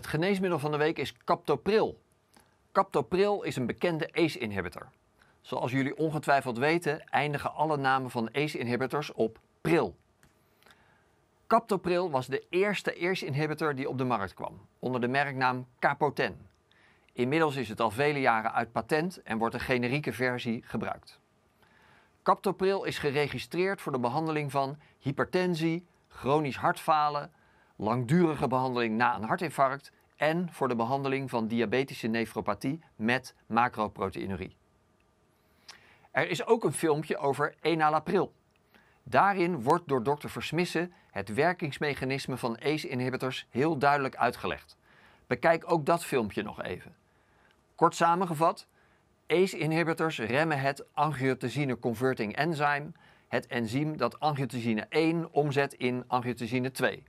Het geneesmiddel van de week is captopril. Captopril is een bekende ACE-inhibitor. Zoals jullie ongetwijfeld weten, eindigen alle namen van ACE-inhibitors op pril. Captopril was de eerste ACE-inhibitor die op de markt kwam, onder de merknaam Capoten. Inmiddels is het al vele jaren uit patent en wordt een generieke versie gebruikt. Captopril is geregistreerd voor de behandeling van hypertensie, chronisch hartfalen, langdurige behandeling na een hartinfarct en voor de behandeling van diabetische nefropathie met macroproteinurie. Er is ook een filmpje over enalapril. Daarin wordt door dokter Versmissen het werkingsmechanisme van ACE-inhibitors heel duidelijk uitgelegd. Bekijk ook dat filmpje nog even. Kort samengevat, ACE-inhibitors remmen het angiotensine converting enzyme, het enzym dat angiotensine 1 omzet in angiotensine 2.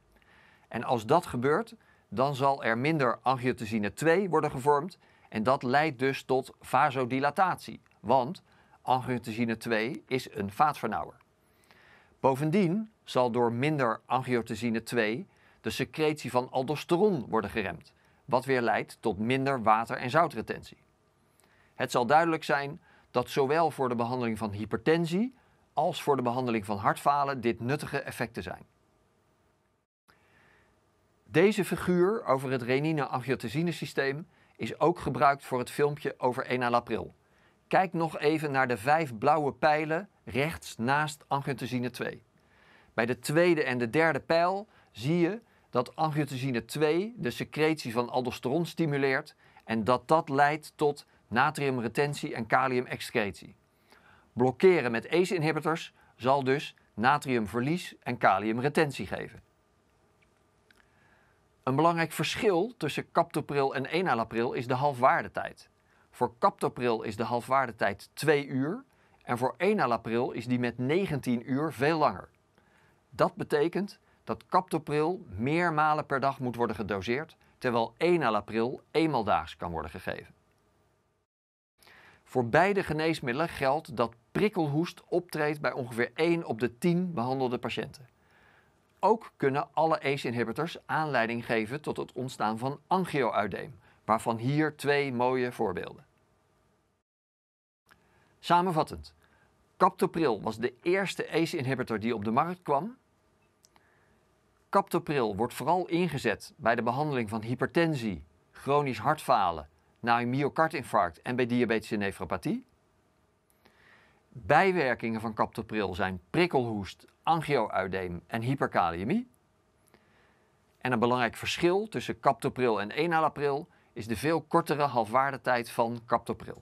En als dat gebeurt, dan zal er minder angiotensine 2 worden gevormd. En dat leidt dus tot vasodilatatie, want angiotensine 2 is een vaatvernauwer. Bovendien zal door minder angiotensine 2 de secretie van aldosteron worden geremd, wat weer leidt tot minder water- en zoutretentie. Het zal duidelijk zijn dat zowel voor de behandeling van hypertensie als voor de behandeling van hartfalen dit nuttige effecten zijn. Deze figuur over het renine-angiotensine systeem is ook gebruikt voor het filmpje over 1 april. Kijk nog even naar de vijf blauwe pijlen rechts naast angiotensine 2. Bij de tweede en de derde pijl zie je dat angiotensine 2 de secretie van aldosteron stimuleert en dat dat leidt tot natriumretentie en kaliumexcretie. Blokkeren met ACE-inhibitors zal dus natriumverlies en kaliumretentie geven. Een belangrijk verschil tussen captopril en enalapril is de halfwaardetijd. Voor captopril is de halfwaardetijd 2 uur en voor enalapril is die met 19 uur veel langer. Dat betekent dat captopril meer malen per dag moet worden gedoseerd, terwijl enalapril daags kan worden gegeven. Voor beide geneesmiddelen geldt dat prikkelhoest optreedt bij ongeveer 1 op de 10 behandelde patiënten. Ook kunnen alle ACE-inhibitors aanleiding geven tot het ontstaan van angio angio-uitdeem, waarvan hier twee mooie voorbeelden. Samenvattend, captopril was de eerste ACE-inhibitor die op de markt kwam. Captopril wordt vooral ingezet bij de behandeling van hypertensie, chronisch hartfalen, na een myocardinfarct en bij diabetische nefropathie. Bijwerkingen van captopril zijn prikkelhoest, angio-uitdeem en hyperkaliëmie. En een belangrijk verschil tussen captopril en enalapril is de veel kortere halfwaardetijd van captopril.